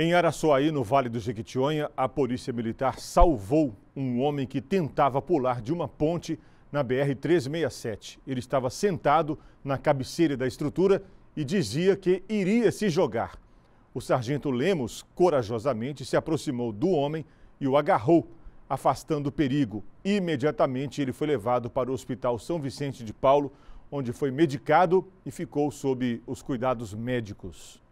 Em Araçuaí, no Vale do Jequitinhonha, a Polícia Militar salvou um homem que tentava pular de uma ponte na BR-367. Ele estava sentado na cabeceira da estrutura e dizia que iria se jogar. O sargento Lemos corajosamente se aproximou do homem e o agarrou, afastando o perigo. Imediatamente ele foi levado para o Hospital São Vicente de Paulo, onde foi medicado e ficou sob os cuidados médicos.